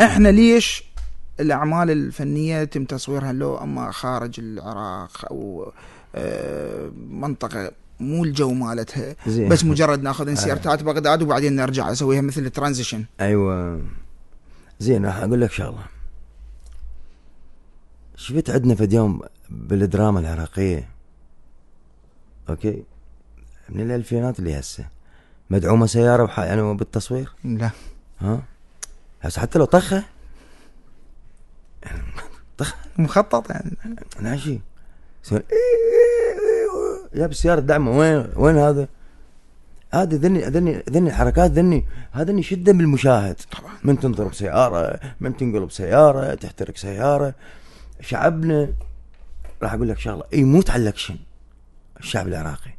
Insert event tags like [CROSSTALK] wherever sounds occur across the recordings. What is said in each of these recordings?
احنا ليش الاعمال الفنيه يتم تصويرها لو اما خارج العراق او آه، منطقه مو الجو مالتها زي. بس مجرد ناخذ انسيارتات آه. بغداد وبعدين نرجع اسويها مثل الترانزيشن ايوه زين راح اقول لك شغله شفت عندنا في اليوم بالدراما العراقيه اوكي من الالفينات اللي هسه مدعومه سياره يعني بالتصوير لا ها بس حتى لو طخه طخه مخطط يعني ماشي يا إيه، إيه، إيه، بالسيارة الدعمة وين وين هذا؟ هذه ذني ذني ذني الحركات ذني هذا يشد بالمشاهد طبعا من تنضرب سيارة من تنقلب سيارة تحترق سيارة شعبنا راح اقول لك شغله يموت على الاكشن الشعب العراقي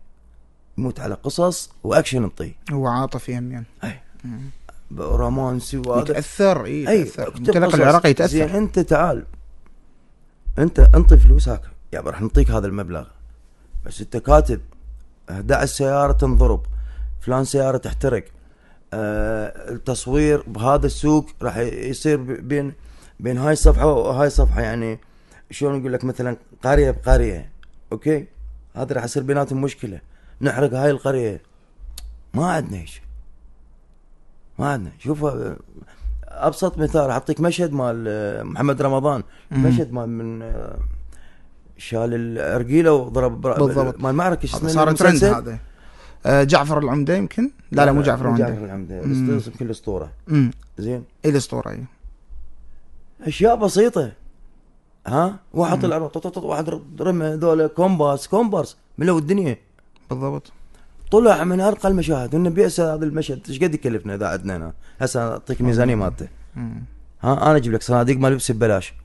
يموت على قصص واكشن نطيه هو عاطفي يعني اي رومانسي واضح يتاثر اي يتاثر المنطلق العراقي يتاثر زين انت تعال انت انطي فلوسك يعني راح نعطيك هذا المبلغ بس انت كاتب 11 سياره تنضرب فلان سياره تحترق آه التصوير بهذا السوق راح يصير بين بين هاي الصفحه وهاي الصفحه يعني شلون اقول لك مثلا قريه بقريه اوكي هذا راح يصير بيناتهم مشكله نحرق هاي القريه ما عندنا شيء ما عندنا شوف ابسط مثال اعطيك مشهد مال محمد رمضان مشهد مال من شال الارجيله وضرب بالضبط مال معركه صار ترند هذا آه، جعفر العمده يمكن لا لا مو جعفر العمده جعفر العمده يمكن الاسطوره زين اي الاسطوره اي اشياء بسيطه ها واحد طلع واحد رمى هذول كومبارس كومبارس ملوا الدنيا بالضبط طلع من ارقى المشاهد انه بيأس هذا المشهد ايش قد يكلفنا اذا عدنا هسه اعطيك ميزانيه مالته ها انا اجيب لك صناديق ما لبس ببلاش [LAUGHS]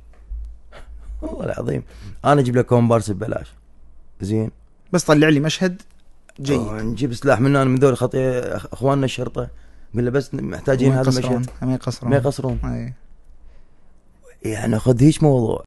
والله العظيم انا اجيب لك كومبارس ببلاش زين بس طلع لي مشهد جيد نجيب سلاح من انا من ذول خطي اخواننا الشرطه قل له بس محتاجين هذا المشهد ما يقصرون ما يقصرون يعني خذ هيك موضوع